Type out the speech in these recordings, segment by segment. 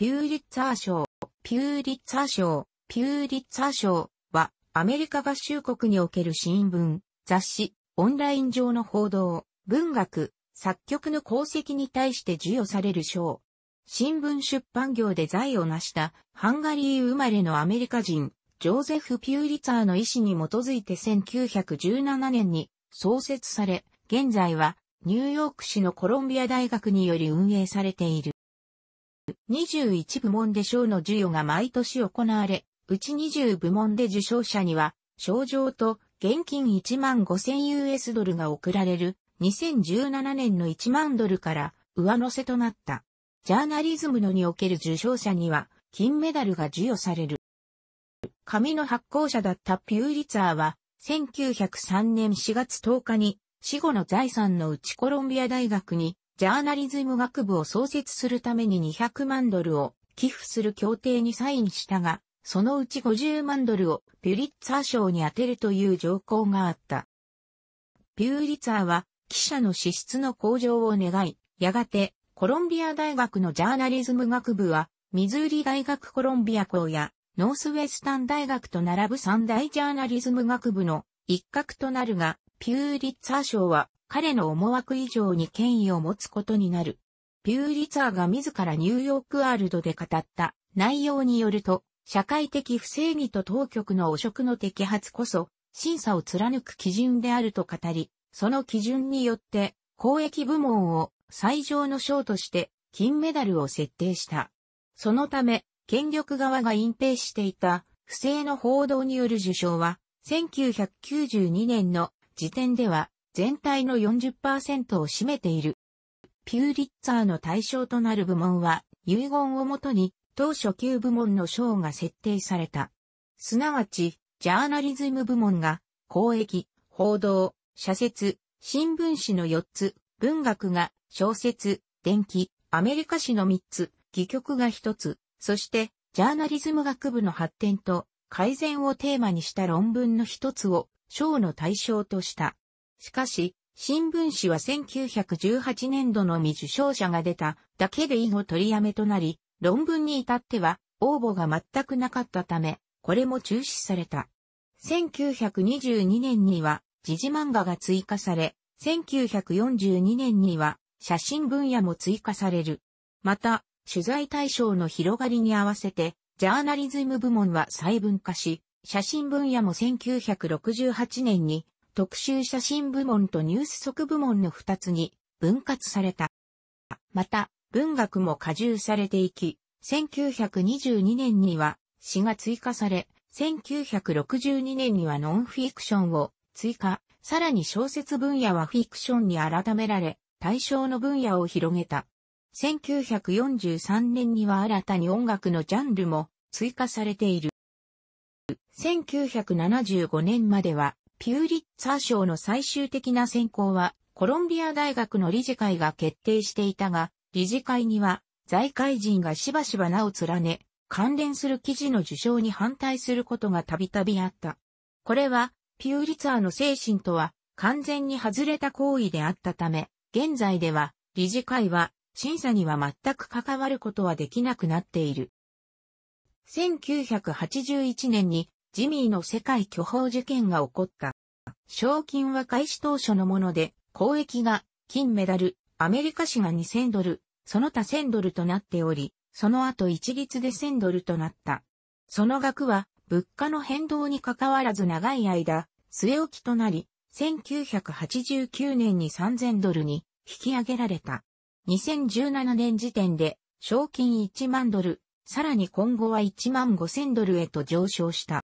ピューリッツァー賞、ピューリッツァー賞、ピューリッツァー賞は、アメリカ合衆国における新聞、雑誌、オンライン上の報道、文学、作曲の功績に対して授与される賞。新聞出版業で財を成したハンガリー生まれのアメリカ人、ジョーゼフ・ピューリッツァーの意思に基づいて1917年に創設され、現在はニューヨーク市のコロンビア大学により運営されている。21部門で賞の授与が毎年行われ、うち20部門で受賞者には、賞状と現金1万 5000US ドルが贈られる、2017年の1万ドルから上乗せとなった。ジャーナリズムのにおける受賞者には、金メダルが授与される。紙の発行者だったピューリツァーは、1903年4月10日に死後の財産のうちコロンビア大学にジャーナリズム学部を創設するために200万ドルを寄付する協定にサインしたが、そのうち50万ドルをピュリッツァー賞に充てるという条項があった。ピューリッツァーは記者の資質の向上を願い、やがてコロンビア大学のジャーナリズム学部は、ミズーリ大学コロンビア校やノースウェスタン大学と並ぶ三大ジャーナリズム学部の一角となるが、ピューリッツァー賞は彼の思惑以上に権威を持つことになる。ピューリツァーが自らニューヨークワールドで語った内容によると、社会的不正義と当局の汚職の摘発こそ、審査を貫く基準であると語り、その基準によって、公益部門を最上の賞として金メダルを設定した。そのため、権力側が隠蔽していた不正の報道による受賞は、1992年の時点では全体の40%を占めている。ピューリッツァーの対象となる部門は、遺言をもとに、当初級部門の賞が設定された。すなわち、ジャーナリズム部門が、公益、報道、社説、新聞紙の4つ、文学が、小説、電気、アメリカ史の3つ、戯曲が1つ、そして、ジャーナリズム学部の発展と改善をテーマにした論文の1つを、賞の対象とした。しかし、新聞紙は1918年度の未受賞者が出ただけで以後取りやめとなり、論文に至っては応募が全くなかったため、これも中止された。1922年には時事漫画が追加され、1942年には写真分野も追加される。また、取材対象の広がりに合わせて、ジャーナリズム部門は細分化し、写真分野も1968年に特集写真部門とニュース即部門の2つに分割された。また、文学も加重されていき、1922年には詩が追加され、1962年にはノンフィクションを追加、さらに小説分野はフィクションに改められ、対象の分野を広げた。1943年には新たに音楽のジャンルも追加されている。1975年まではピューリッツァー賞の最終的な選考は、コロンビア大学の理事会が決定していたが、理事会には、財界人がしばしば名を連ね、関連する記事の受賞に反対することがたびたびあった。これは、ピューリツァーの精神とは、完全に外れた行為であったため、現在では、理事会は、審査には全く関わることはできなくなっている。1981年にジミーの世界巨峰事件が起こった。賞金は開始当初のもので、公益が金メダル、アメリカ紙が2000ドル、その他1000ドルとなっており、その後一律で1000ドルとなった。その額は物価の変動に関わらず長い間、据え置きとなり、1989年に3000ドルに引き上げられた。2017年時点で賞金1万ドル、さらに今後は1万5000ドルへと上昇した。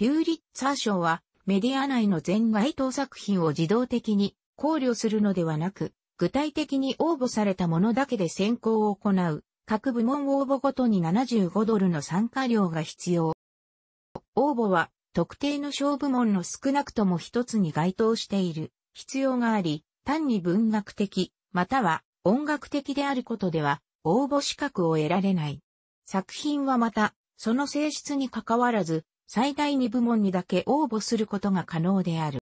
ピューリッツァー賞は、メディア内の全該当作品を自動的に考慮するのではなく、具体的に応募されたものだけで選考を行う、各部門応募ごとに75ドルの参加料が必要。応募は、特定の小部門の少なくとも一つに該当している必要があり、単に文学的、または音楽的であることでは、応募資格を得られない。作品はまた、その性質に関わらず、最大2部門にだけ応募することが可能である。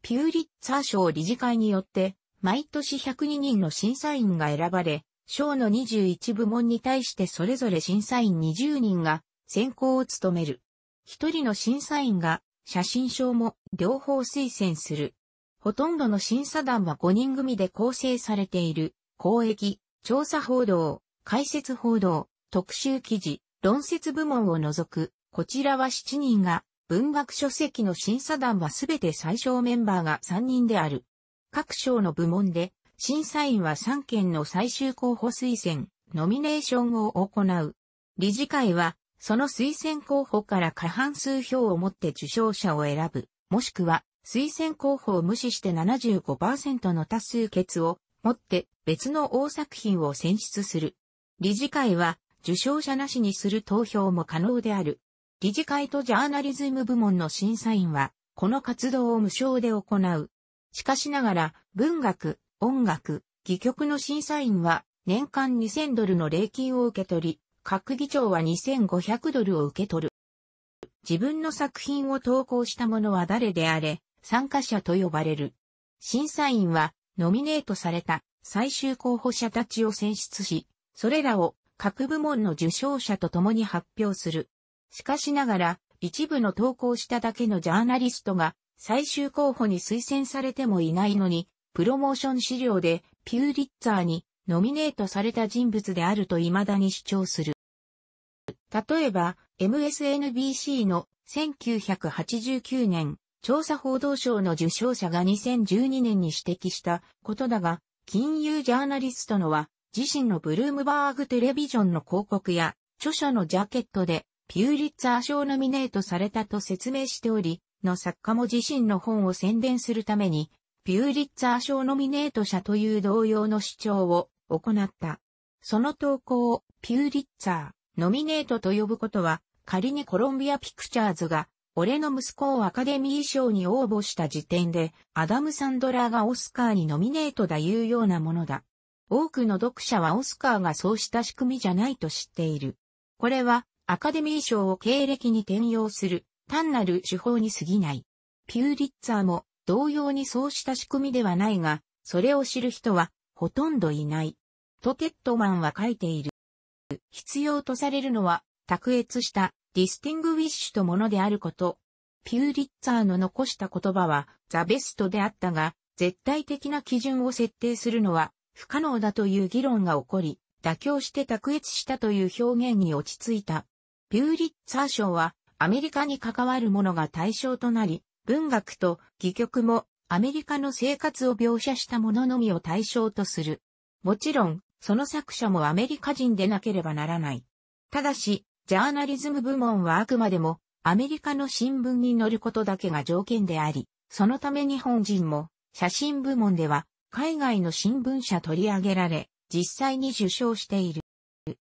ピューリッツァー賞理事会によって、毎年102人の審査員が選ばれ、賞の21部門に対してそれぞれ審査員20人が選考を務める。一人の審査員が写真賞も両方推薦する。ほとんどの審査団は5人組で構成されている、公益、調査報道、解説報道、特集記事、論説部門を除くこちらは7人が、文学書籍の審査団はすべて最小メンバーが3人である。各賞の部門で、審査員は3件の最終候補推薦、ノミネーションを行う。理事会は、その推薦候補から過半数票を持って受賞者を選ぶ、もしくは、推薦候補を無視して75%の多数決を持って別の大作品を選出する。理事会は受賞者なしにする投票も可能である。理事会とジャーナリズム部門の審査員は、この活動を無償で行う。しかしながら、文学、音楽、戯曲の審査員は、年間2000ドルの礼金を受け取り、各議長は2500ドルを受け取る。自分の作品を投稿した者は誰であれ、参加者と呼ばれる。審査員は、ノミネートされた最終候補者たちを選出し、それらを各部門の受賞者と共に発表する。しかしながら、一部の投稿しただけのジャーナリストが最終候補に推薦されてもいないのに、プロモーション資料でピューリッツァーにノミネートされた人物であると未だに主張する。例えば、MSNBC の1989年、調査報道賞の受賞者が2012年に指摘したことだが、金融ジャーナリストのは、自身のブルームバーグテレビジョンの広告や、著書のジャケットで、ピューリッツァー賞ノミネートされたと説明しており、の作家も自身の本を宣伝するために、ピューリッツァー賞ノミネート者という同様の主張を行った。その投稿をピューリッツァー、ノミネートと呼ぶことは、仮にコロンビアピクチャーズが、俺の息子をアカデミー賞に応募した時点で、アダム・サンドラーがオスカーにノミネートだいうようなものだ。多くの読者はオスカーがそうした仕組みじゃないと知っている。これは、アカデミー賞を経歴に転用する単なる手法に過ぎない。ピューリッツァーも同様にそうした仕組みではないが、それを知る人はほとんどいない。とテッドマンは書いている。必要とされるのは卓越したディスティングウィッシュとものであること。ピューリッツァーの残した言葉はザベストであったが、絶対的な基準を設定するのは不可能だという議論が起こり、妥協して卓越したという表現に落ち着いた。ピューリッツァー賞はアメリカに関わるものが対象となり、文学と戯曲もアメリカの生活を描写したもののみを対象とする。もちろん、その作者もアメリカ人でなければならない。ただし、ジャーナリズム部門はあくまでもアメリカの新聞に載ることだけが条件であり、そのため日本人も写真部門では海外の新聞社取り上げられ、実際に受賞している。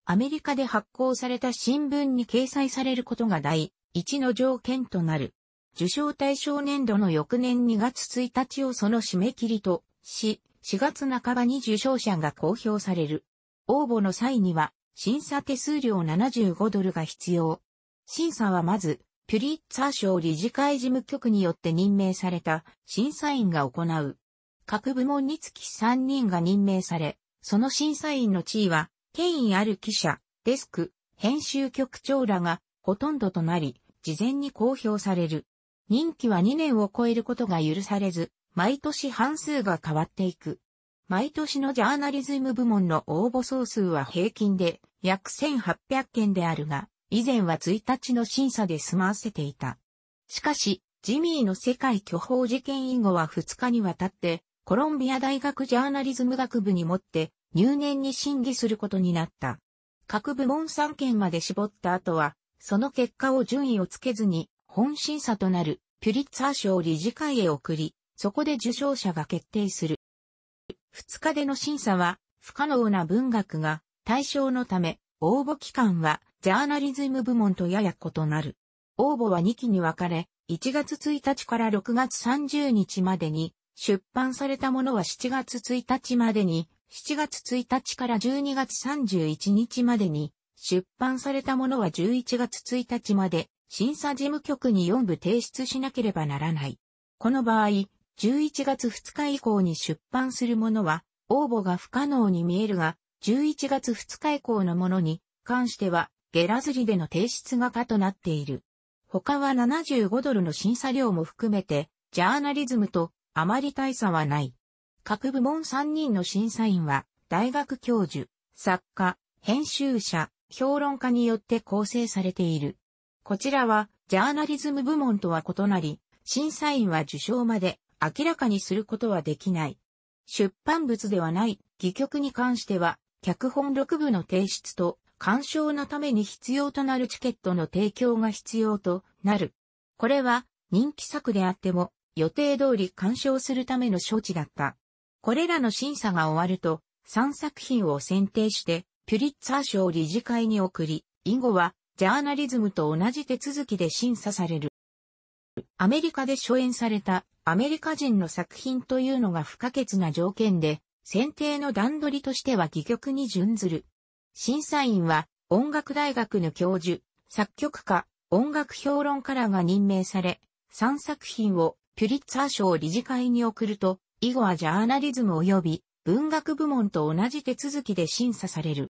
アメリカで発行された新聞に掲載されることが第一の条件となる。受賞対象年度の翌年2月1日をその締め切りとし、4月半ばに受賞者が公表される。応募の際には、審査手数料75ドルが必要。審査はまず、ピュリッツァー賞理事会事務局によって任命された審査員が行う。各部門につき3人が任命され、その審査員の地位は権威ある記者、デスク、編集局長らがほとんどとなり、事前に公表される。任期は2年を超えることが許されず、毎年半数が変わっていく。毎年のジャーナリズム部門の応募総数は平均で約1800件であるが、以前は1日の審査で済ませていた。しかし、ジミーの世界巨峰事件以後は2日にわたって、コロンビア大学ジャーナリズム学部にもって入念に審議することになった。各部門3件まで絞った後は、その結果を順位をつけずに、本審査となるピュリッツァー賞理事会へ送り、そこで受賞者が決定する。2日での審査は、不可能な文学が対象のため、応募期間はジャーナリズム部門とやや異なる。応募は2期に分かれ、1月1日から6月30日までに出版されたものは7月1日までに、7月1日から12月31日までに、出版されたものは11月1日まで、審査事務局に4部提出しなければならない。この場合、11月2日以降に出版するものは、応募が不可能に見えるが、11月2日以降のものに関しては、ゲラズリでの提出が可となっている。他は75ドルの審査料も含めて、ジャーナリズムとあまり大差はない。各部門3人の審査員は、大学教授、作家、編集者、評論家によって構成されている。こちらは、ジャーナリズム部門とは異なり、審査員は受賞まで明らかにすることはできない。出版物ではない、戯曲に関しては、脚本6部の提出と、鑑賞のために必要となるチケットの提供が必要となる。これは人気作であっても予定通り鑑賞するための処置だった。これらの審査が終わると、3作品を選定して、ピュリッツァー賞理事会に送り、以後は、ジャーナリズムと同じ手続きで審査される。アメリカで初演されたアメリカ人の作品というのが不可欠な条件で、選定の段取りとしては戯曲に準ずる。審査員は音楽大学の教授、作曲家、音楽評論家らが任命され、3作品をピュリッツァー賞理事会に送ると、以後はジャーナリズム及び文学部門と同じ手続きで審査される。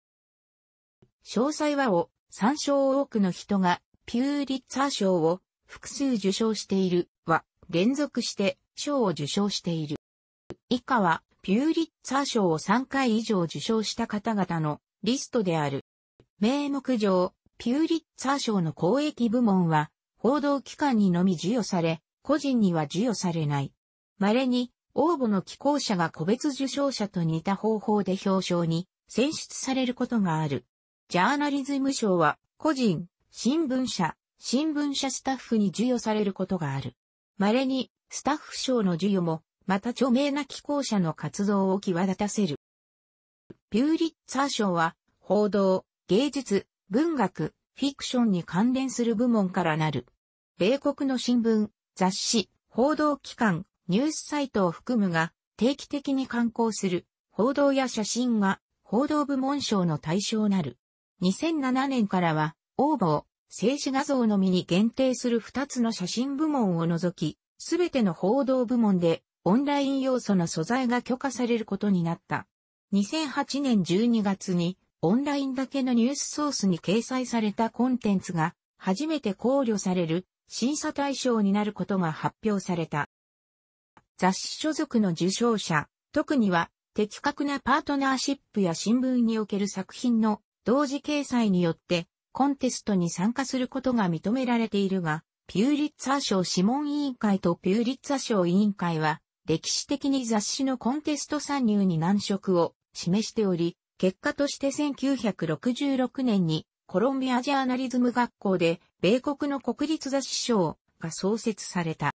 詳細はを参照多くの人がピューリッツァー賞を複数受賞しているは連続して賞を受賞している。以下はピューリッツァー賞を3回以上受賞した方々のリストである。名目上、ピューリッツァー賞の公益部門は報道機関にのみ授与され、個人には授与されない。稀に、応募の寄稿者が個別受賞者と似た方法で表彰に選出されることがある。ジャーナリズム賞は、個人、新聞社、新聞社スタッフに授与されることがある。稀に、スタッフ賞の授与も、また著名な寄稿者の活動を際立たせる。ピューリッツァー賞は、報道、芸術、文学、フィクションに関連する部門からなる。米国の新聞、雑誌、報道機関、ニュースサイトを含むが、定期的に刊行する、報道や写真が、報道部門賞の対象なる。2007年からは、応募を、静止画像のみに限定する2つの写真部門を除き、すべての報道部門で、オンライン要素の素材が許可されることになった。2008年12月に、オンラインだけのニュースソースに掲載されたコンテンツが、初めて考慮される審査対象になることが発表された。雑誌所属の受賞者、特には的確なパートナーシップや新聞における作品の同時掲載によってコンテストに参加することが認められているが、ピューリッツァ賞諮問委員会とピューリッツァ賞委員会は歴史的に雑誌のコンテスト参入に難色を示しており、結果として1966年にコロンビアジャーナリズム学校で、米国の国立雑誌賞が創設された。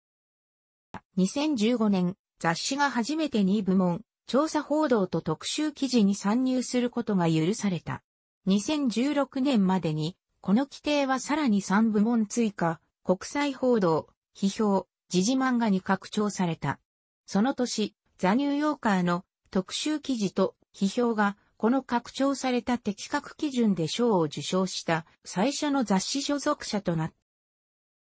2015年、雑誌が初めて2部門、調査報道と特集記事に参入することが許された。2016年までに、この規定はさらに3部門追加、国際報道、批評、時事漫画に拡張された。その年、ザ・ニューヨーカーの特集記事と批評がこの拡張された的確基準で賞を受賞した最初の雑誌所属者となっ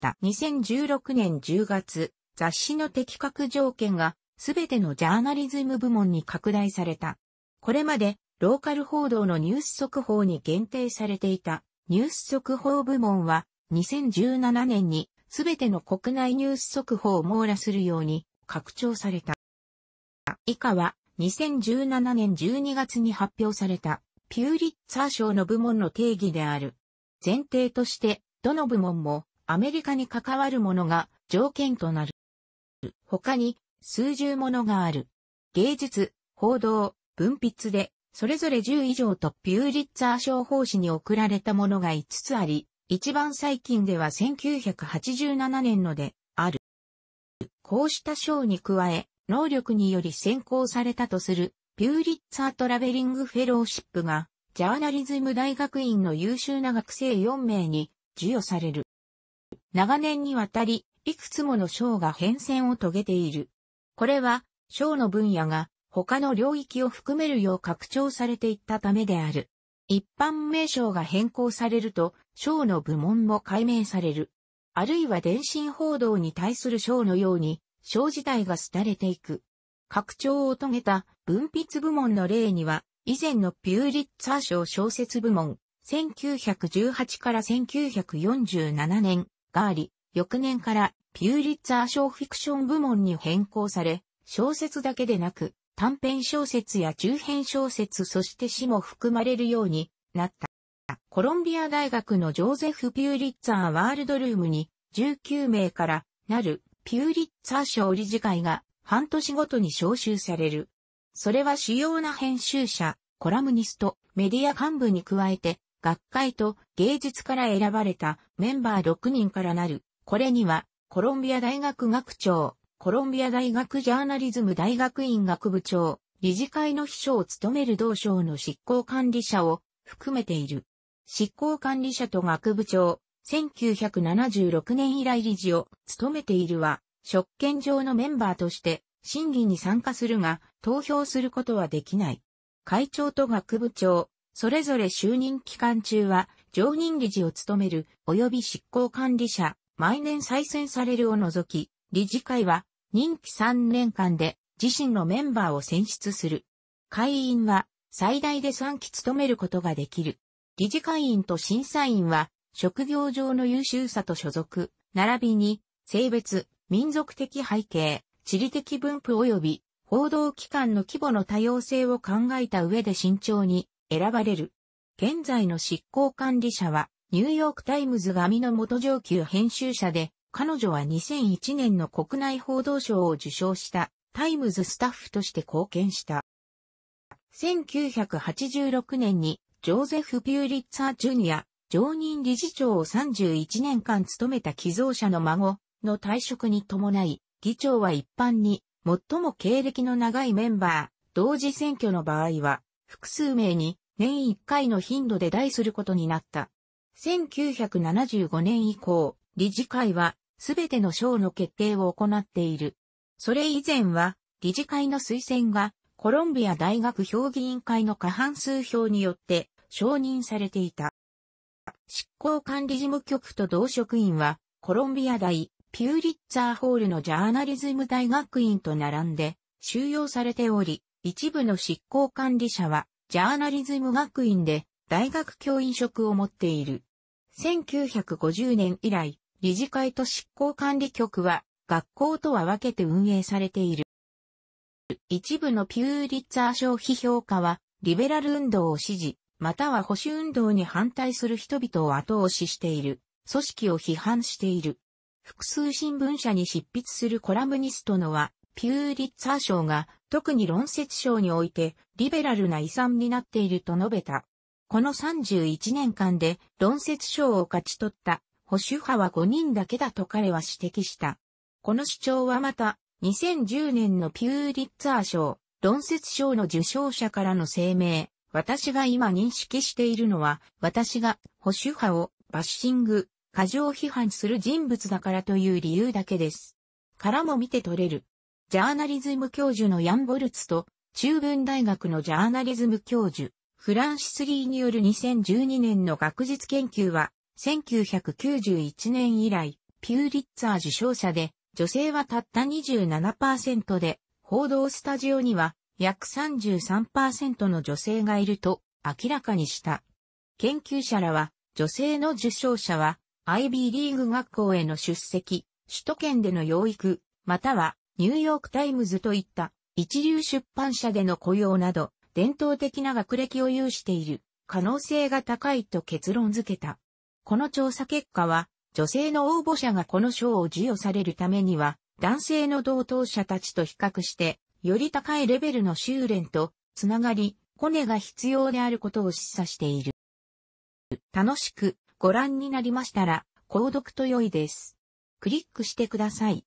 た。2016年10月、雑誌の的確条件がすべてのジャーナリズム部門に拡大された。これまでローカル報道のニュース速報に限定されていたニュース速報部門は2017年にすべての国内ニュース速報を網羅するように拡張された。以下は2017年12月に発表されたピューリッツァー賞の部門の定義である。前提として、どの部門もアメリカに関わるものが条件となる。他に数十ものがある。芸術、報道、文筆で、それぞれ10以上とピューリッツァー賞奉仕に贈られたものが5つあり、一番最近では1987年ので、ある。こうした賞に加え、能力により選考されたとする、ピューリッツァートラベリングフェローシップが、ジャーナリズム大学院の優秀な学生4名に授与される。長年にわたり、いくつもの賞が変遷を遂げている。これは、賞の分野が他の領域を含めるよう拡張されていったためである。一般名称が変更されると、賞の部門も解明される。あるいは電信報道に対する賞のように、小自体が廃れていく。拡張を遂げた文筆部門の例には、以前のピューリッツァー賞小説部門、1918から1947年があり、翌年からピューリッツァー賞フィクション部門に変更され、小説だけでなく、短編小説や中編小説そして詩も含まれるようになった。コロンビア大学のジョーゼフ・ピューリッツァー・ワールドルームに19名からなるピューリッツァー賞理事会が半年ごとに招集される。それは主要な編集者、コラムニスト、メディア幹部に加えて、学会と芸術から選ばれたメンバー6人からなる。これには、コロンビア大学学長、コロンビア大学ジャーナリズム大学院学部長、理事会の秘書を務める同省の執行管理者を含めている。執行管理者と学部長、1976年以来理事を務めているは、職権上のメンバーとして審議に参加するが、投票することはできない。会長と学部長、それぞれ就任期間中は、常任理事を務める、及び執行管理者、毎年再選されるを除き、理事会は、任期3年間で、自身のメンバーを選出する。会員は、最大で3期務めることができる。理事会員と審査員は、職業上の優秀さと所属、並びに、性別、民族的背景、地理的分布及び、報道機関の規模の多様性を考えた上で慎重に選ばれる。現在の執行管理者は、ニューヨークタイムズ紙の元上級編集者で、彼女は2001年の国内報道賞を受賞したタイムズスタッフとして貢献した。1986年にジョーゼフ・ピューリッツァー・ジュニア、常任理事長を31年間務めた寄贈者の孫の退職に伴い、議長は一般に最も経歴の長いメンバー、同時選挙の場合は、複数名に年1回の頻度で代することになった。1975年以降、理事会は全ての賞の決定を行っている。それ以前は、理事会の推薦がコロンビア大学評議員会の過半数票によって承認されていた。執行管理事務局と同職員は、コロンビア大、ピューリッツァーホールのジャーナリズム大学院と並んで収容されており、一部の執行管理者は、ジャーナリズム学院で大学教員職を持っている。1950年以来、理事会と執行管理局は学校とは分けて運営されている。一部のピューリッツァー消費評価は、リベラル運動を支持、または保守運動に反対する人々を後押ししている、組織を批判している。複数新聞社に執筆するコラムニストのは、ピューリッツァー賞が特に論説賞においてリベラルな遺産になっていると述べた。この31年間で論説賞を勝ち取った保守派は5人だけだと彼は指摘した。この主張はまた2010年のピューリッツァー賞、論説賞の受賞者からの声明、私が今認識しているのは、私が保守派をバッシング、過剰批判する人物だからという理由だけです。からも見て取れる。ジャーナリズム教授のヤン・ボルツと、中文大学のジャーナリズム教授、フランシス・リーによる2012年の学術研究は、1991年以来、ピューリッツァー受賞者で、女性はたった27%で、報道スタジオには約33%の女性がいると明らかにした。研究者らは、女性の受賞者は、IB リーグ学校への出席、首都圏での養育、またはニューヨークタイムズといった一流出版社での雇用など、伝統的な学歴を有している可能性が高いと結論付けた。この調査結果は、女性の応募者がこの賞を授与されるためには、男性の同等者たちと比較してより高いレベルの修練と、つながり、コネが必要であることを示唆している。楽しくご覧になりましたら、購読と良いです。クリックしてください。